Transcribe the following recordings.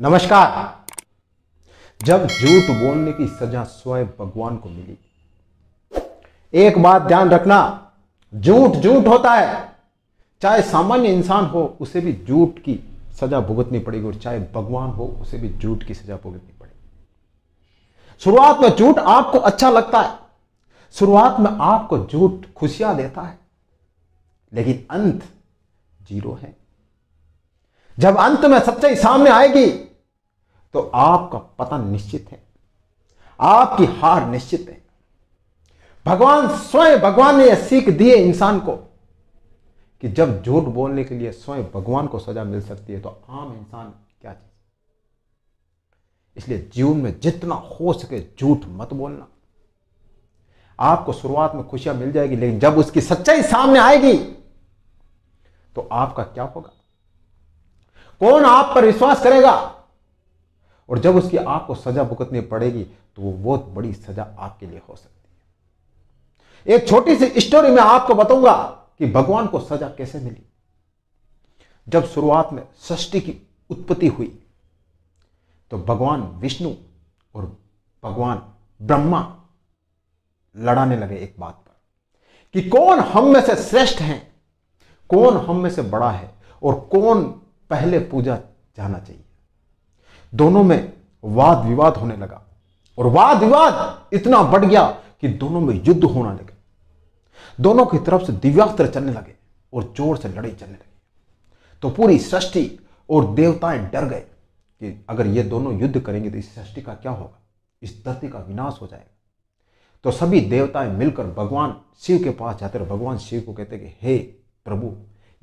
नमस्कार जब झूठ बोलने की सजा स्वयं भगवान को मिली एक बात ध्यान रखना झूठ झूठ होता है चाहे सामान्य इंसान हो उसे भी झूठ की सजा भुगतनी पड़ेगी और चाहे भगवान हो उसे भी झूठ की सजा भुगतनी पड़ेगी शुरुआत में झूठ आपको अच्छा लगता है शुरुआत में आपको झूठ खुशियां देता है लेकिन अंत जीरो है जब अंत में सच्चाई सामने आएगी तो आपका पतन निश्चित है आपकी हार निश्चित है भगवान स्वयं भगवान ने यह सीख दिए इंसान को कि जब झूठ बोलने के लिए स्वयं भगवान को सजा मिल सकती है तो आम इंसान क्या चीज इसलिए जीवन में जितना हो सके झूठ मत बोलना आपको शुरुआत में खुशियां मिल जाएगी लेकिन जब उसकी सच्चाई सामने आएगी तो आपका क्या होगा कौन आप पर विश्वास करेगा और जब उसकी आपको सजा भुगतनी पड़ेगी तो वो बहुत बड़ी सजा आपके लिए हो सकती है एक छोटी सी स्टोरी में आपको बताऊंगा कि भगवान को सजा कैसे मिली जब शुरुआत में सृष्टि की उत्पत्ति हुई तो भगवान विष्णु और भगवान ब्रह्मा लड़ाने लगे एक बात पर कि कौन हम में से श्रेष्ठ हैं कौन हम में से बड़ा है और कौन पहले पूजा जाना चाहिए दोनों में वाद विवाद होने लगा और वाद विवाद इतना बढ़ गया कि दोनों में युद्ध होने लगे दोनों की तरफ से दिव्यास्त्र चलने लगे और जोर से लड़ाई चलने लगी तो पूरी सृष्टि और देवताएं डर गए कि अगर ये दोनों युद्ध करेंगे तो इस सृष्टि का क्या होगा इस धरती का विनाश हो जाएगा तो सभी देवताएं मिलकर भगवान शिव के पास जाते और भगवान शिव को कहते कि हे प्रभु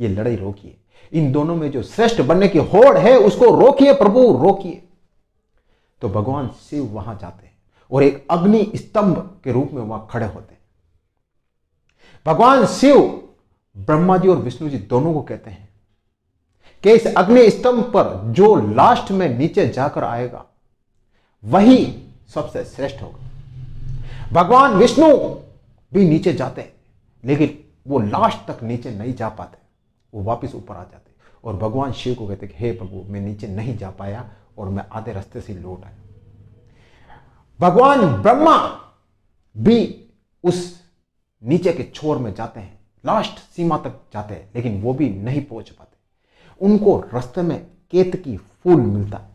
ये लड़ाई रोकिए इन दोनों में जो श्रेष्ठ बनने की होड़ है उसको रोकिए प्रभु रोकिए तो भगवान शिव वहां जाते हैं और एक अग्नि स्तंभ के रूप में वहां खड़े होते हैं भगवान शिव ब्रह्मा जी और विष्णु जी दोनों को कहते हैं कि इस अग्नि स्तंभ पर जो लास्ट में नीचे जाकर आएगा वही सबसे श्रेष्ठ होगा भगवान विष्णु भी नीचे जाते हैं लेकिन वो लास्ट तक नीचे नहीं जा पाते वो वापस ऊपर आ जाते और भगवान शिव को कहते हे प्रभु मैं नीचे नहीं जा पाया और मैं आधे रास्ते से लौट आया भगवान ब्रह्मा भी उस नीचे के छोर में जाते हैं लास्ट सीमा तक जाते हैं लेकिन वो भी नहीं पहुंच पाते उनको रास्ते में केत की फूल मिलता है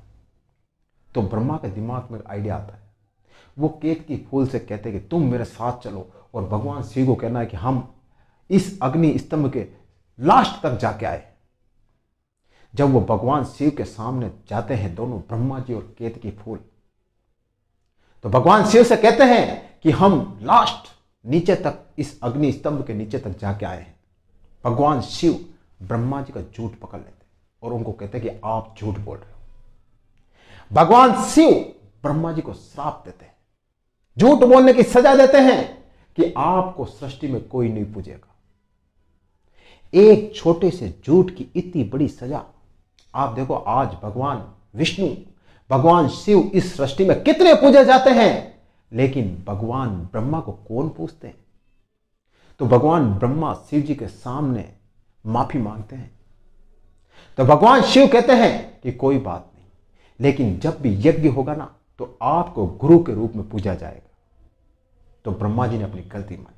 तो ब्रह्मा के दिमाग में आइडिया आता है वो केत की फूल से कहते हैं कि तुम मेरे साथ चलो और भगवान शिव को कहना है कि हम इस अग्नि स्तंभ के लास्ट तक जाके आए जब वो भगवान शिव के सामने जाते हैं दोनों ब्रह्मा जी और केत की फूल तो भगवान शिव से कहते हैं कि हम लास्ट नीचे तक इस अग्नि स्तंभ के नीचे तक जाके आए हैं भगवान शिव ब्रह्मा जी का झूठ पकड़ लेते और उनको कहते हैं कि आप झूठ बोल रहे हो भगवान शिव ब्रह्मा जी को श्राप देते हैं झूठ बोलने की सजा देते हैं कि आपको सृष्टि में कोई नहीं पूजेगा एक छोटे से झूठ की इतनी बड़ी सजा आप देखो आज भगवान विष्णु भगवान शिव इस सृष्टि में कितने पूजे जाते हैं लेकिन भगवान ब्रह्मा को कौन पूछते हैं तो भगवान ब्रह्मा शिव जी के सामने माफी मांगते हैं तो भगवान शिव कहते हैं कि कोई बात नहीं लेकिन जब भी यज्ञ होगा ना तो आपको गुरु के रूप में पूजा जाएगा तो ब्रह्मा जी ने अपनी गलती मानी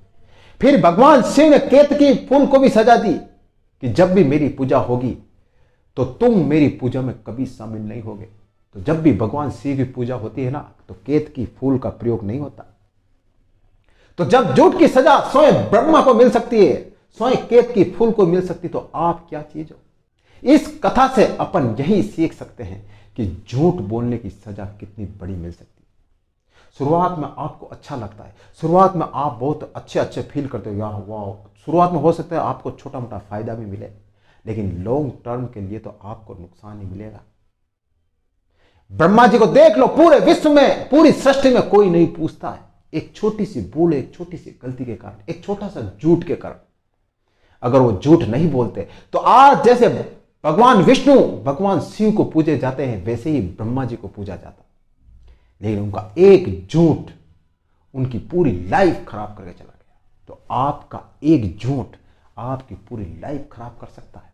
फिर भगवान शिव ने केत की पुण्य को भी सजा दी कि जब भी मेरी पूजा होगी तो तुम मेरी पूजा में कभी शामिल नहीं होगे तो जब भी भगवान शिव की पूजा होती है ना तो केत की फूल का प्रयोग नहीं होता तो जब झूठ की सजा स्वयं ब्रह्मा को मिल सकती है स्वयं केत की फूल को मिल सकती तो आप क्या चीज हो इस कथा से अपन यही सीख सकते हैं कि झूठ बोलने की सजा कितनी बड़ी मिल सकती शुरुआत में आपको अच्छा लगता है शुरुआत में आप बहुत अच्छे अच्छे फील करते हो यार वाह शुरुआत में हो सकता है आपको छोटा मोटा फायदा भी मिले लेकिन लॉन्ग टर्म के लिए तो आपको नुकसान ही मिलेगा ब्रह्मा जी को देख लो पूरे विश्व में पूरी सृष्टि में कोई नहीं पूछता है एक छोटी सी भूल एक छोटी सी गलती के कारण एक छोटा सा झूठ के कारण अगर वो झूठ नहीं बोलते तो आज जैसे भगवान विष्णु भगवान शिव को पूजे जाते हैं वैसे ही ब्रह्मा जी को पूजा जाता लेकिन उनका एकजुट उनकी पूरी लाइफ खराब करके चला गया तो आपका एकजुट आपकी पूरी लाइफ खराब कर सकता है